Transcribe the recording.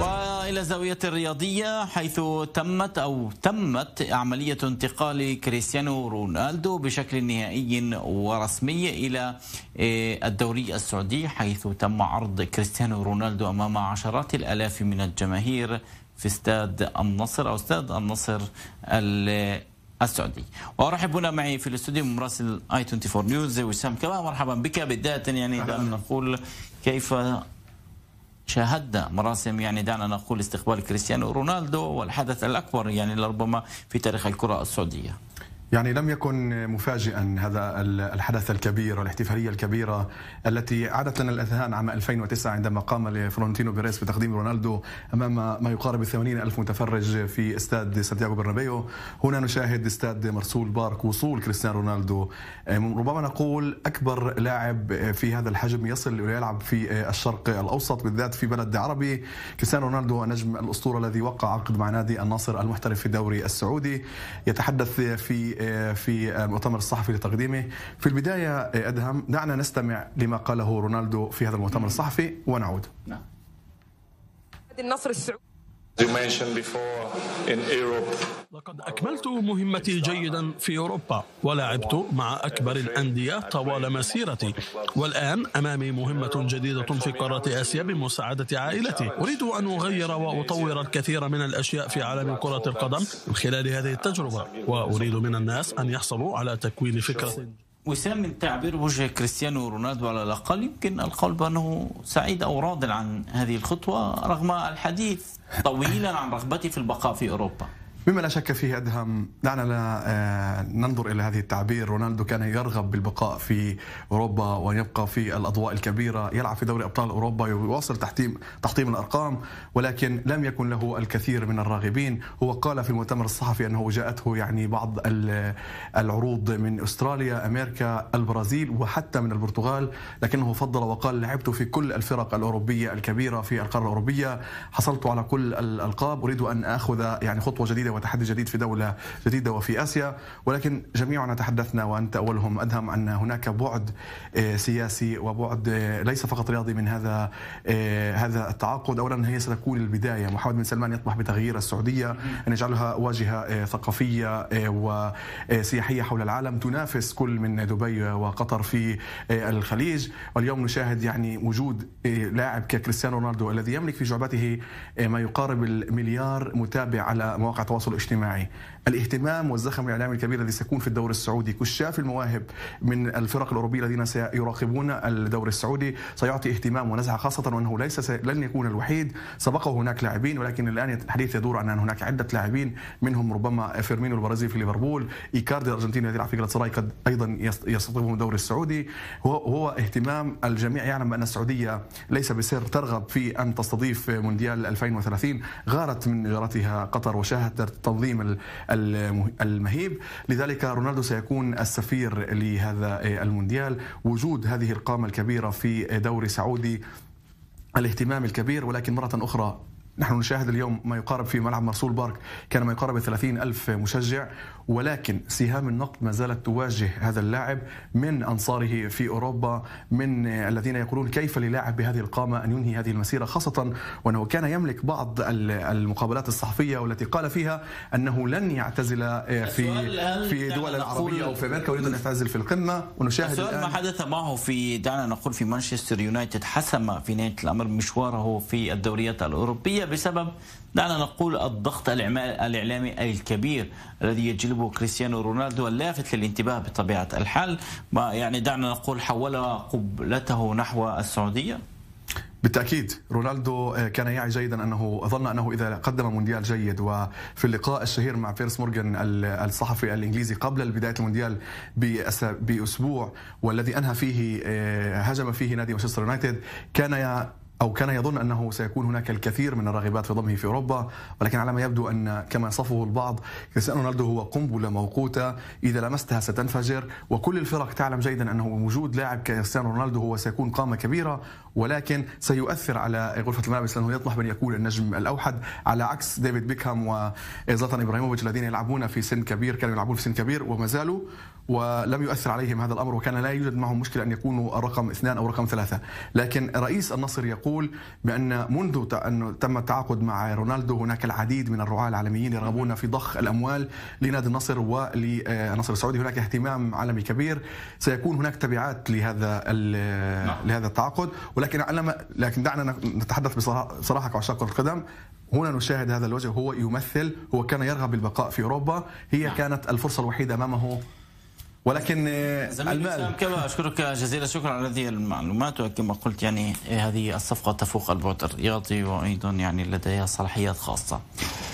وإلى الزاويه الرياضية حيث تمت أو تمت عملية انتقال كريستيانو رونالدو بشكل نهائي ورسمي إلى آه، الدوري السعودي حيث تم عرض كريستيانو رونالدو أمام عشرات الآلاف من الجماهير في استاد النصر أو استاد النصر آه، السعودي وارحب هنا معي في الاستوديو مراسل اي 24 نيوز وسام كمان مرحبا بك بدايه يعني دعنا نقول كيف شاهدنا مراسم يعني دعنا نقول استقبال كريستيانو رونالدو والحدث الأكبر يعني لربما في تاريخ الكرة السعودية يعني لم يكن مفاجئا هذا الحدث الكبير والاحتفاليه الكبيره التي عادت لنا الاذهان عام 2009 عندما قام فلورنتينو بيريز بتقديم رونالدو امام ما يقارب 80 الف متفرج في استاد سانتياغو برنابيو هنا نشاهد استاد مرسول بارك وصول كريستيانو رونالدو آه، ربما نقول اكبر لاعب في هذا الحجم يصل ويلعب في آه، الشرق الاوسط بالذات في بلد عربي كريستيانو رونالدو نجم الاسطوره الذي وقع عقد مع نادي النصر المحترف في الدوري السعودي يتحدث في آه، في المؤتمر آه، الصحفي لتقديمه في البداية آه، أدهم دعنا نستمع لما قاله رونالدو في هذا المؤتمر الصحفي ونعود نعم النصر السعودي لقد أكملت مهمتي جيدا في أوروبا ولعبت مع أكبر الأندية طوال مسيرتي والآن أمامي مهمة جديدة في قارة آسيا بمساعدة عائلتي أريد أن أغير وأطور الكثير من الأشياء في عالم كرة القدم من خلال هذه التجربة وأريد من الناس أن يحصلوا على تكوين فكرة وسام من تعبير وجه كريستيانو رونالدو على الأقل يمكن القول بأنه سعيد أو راض عن هذه الخطوة رغم الحديث طويلا عن رغبته في البقاء في أوروبا مما لا شك فيه ادهم دعنا لا آه، ننظر الى هذه التعبير رونالدو كان يرغب بالبقاء في اوروبا وان يبقى في الاضواء الكبيره يلعب في دوري ابطال اوروبا ويواصل تحطيم تحطيم الارقام ولكن لم يكن له الكثير من الراغبين هو قال في المؤتمر الصحفي انه جاءته يعني بعض العروض من استراليا امريكا البرازيل وحتى من البرتغال لكنه فضل وقال لعبت في كل الفرق الاوروبيه الكبيره في القاره الاوروبيه حصلت على كل الالقاب اريد ان اخذ يعني خطوه جديده وتحدي جديد في دولة جديدة وفي آسيا ولكن جميعنا تحدثنا وأنت أولهم أدهم أن هناك بعد آه، سياسي وبعد آه، ليس فقط رياضي من هذا آه، هذا التعاقد أولا هي ستكون البداية محمد بن سلمان يطمح بتغيير السعودية أن يجعلها واجهة ثقافية وسياحية حول العالم تنافس كل من دبي وقطر في الخليج واليوم نشاهد يعني وجود لاعب ككريستيانو رونالدو الذي يملك في جعبته ما يقارب المليار متابع على مواقع التواصل التواصل الاجتماعي الاهتمام والزخم الاعلامي الكبير الذي سيكون في الدوري السعودي كشاف المواهب من الفرق الاوروبيه الذين سيراقبون الدوري السعودي سيعطي اهتمام ونزعه خاصه وانه ليس لن يكون الوحيد سبقه هناك لاعبين ولكن الان الحديث يدور عن ان هناك عده لاعبين منهم ربما فيرمينو البرازيلي في ليفربول ايكاردي الارجنتيني الذي يلعب في جلاتسراي قد ايضا يستضيفهم الدوري السعودي هو... هو اهتمام الجميع يعلم بان السعوديه ليس بسر ترغب في ان تستضيف مونديال 2030 غارت من غارتها قطر وشهدت التنظيم المهيب لذلك رونالدو سيكون السفير لهذا المونديال وجود هذه القامة الكبيرة في دوري سعودي الاهتمام الكبير ولكن مرة أخرى نحن نشاهد اليوم ما يقارب في ملعب مرسول بارك كان ما يقارب 30 ألف مشجع ولكن سهام النقد ما زالت تواجه هذا اللاعب من أنصاره في أوروبا من الذين يقولون كيف للاعب بهذه القامة أن ينهي هذه المسيرة خاصة وأنه كان يملك بعض المقابلات الصحفية والتي قال فيها أنه لن يعتزل آه، في في دول العربية أو في أمريكا ويريد أن يعتزل في القمة ونشاهد الآن ما حدث معه في دعنا نقول في مانشستر يونايتد حسم في نهاية الأمر مشواره في الدوريات الأوروبية بسبب دعنا نقول الضغط الإعلامي الكبير الذي يجلبه كريستيانو رونالدو اللافت للانتباه بطبيعة الحال ما يعني دعنا نقول حول قبلته نحو السعودية بالتاكيد رونالدو آه، كان يعي جيدا انه ظن انه اذا قدم مونديال جيد وفي اللقاء الشهير مع بيرس مورغان الصحفي الانجليزي قبل بدايه المونديال باسبوع والذي انهى فيه آه، هجم فيه نادي مانشستر يونايتد كان أو كان يظن أنه سيكون هناك الكثير من الراغبات في ضمه في أوروبا ولكن على ما يبدو أن كما صفه البعض كريستيانو رونالدو هو قنبلة موقوتة إذا لمستها ستنفجر وكل الفرق تعلم جيدا أنه وجود لاعب كريستيانو رونالدو هو سيكون قامة كبيرة ولكن سيؤثر على غرفة الملابس لأنه يطمح بأن يكون النجم الأوحد على عكس ديفيد بيكهام وزلطان إبراهيموفيتش الذين يلعبون في سن كبير كانوا يلعبون في سن كبير وما زالوا ولم يؤثر عليهم هذا الأمر وكان لا يوجد معهم مشكلة أن يكونوا رقم اثنان أو رقم ثلاثة لكن رئيس النصر يقول يقول بان منذ انه تم التعاقد مع رونالدو هناك العديد من الرعاه العالميين يرغبون في ضخ الاموال لنادي النصر وللنصر آه، السعودي هناك اهتمام عالمي كبير سيكون هناك تبعات لهذا نعم. لهذا التعاقد ولكن لكن دعنا نتحدث بصراحه كعشاق القدم هنا نشاهد هذا الوجه هو يمثل هو كان يرغب بالبقاء في اوروبا هي نعم. كانت الفرصه الوحيده امامه ولكن آه، المال كما اشكرك جزيل الشكر على هذه المعلومات وكما قلت يعني إيه، هذه الصفقه تفوق البعد الرياضي وايضا يعني لديها صلاحيات خاصه